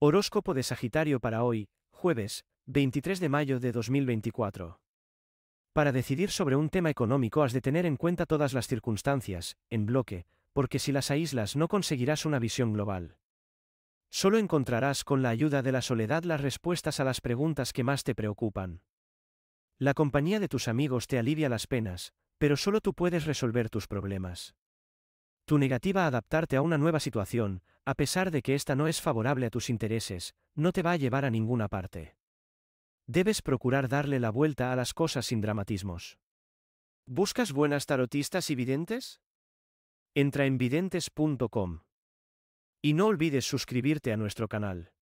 Horóscopo de Sagitario para hoy, jueves, 23 de mayo de 2024. Para decidir sobre un tema económico has de tener en cuenta todas las circunstancias, en bloque, porque si las aíslas no conseguirás una visión global. Solo encontrarás con la ayuda de la soledad las respuestas a las preguntas que más te preocupan. La compañía de tus amigos te alivia las penas, pero solo tú puedes resolver tus problemas. Tu negativa a adaptarte a una nueva situación, a pesar de que esta no es favorable a tus intereses, no te va a llevar a ninguna parte. Debes procurar darle la vuelta a las cosas sin dramatismos. ¿Buscas buenas tarotistas y videntes? Entra en videntes.com. Y no olvides suscribirte a nuestro canal.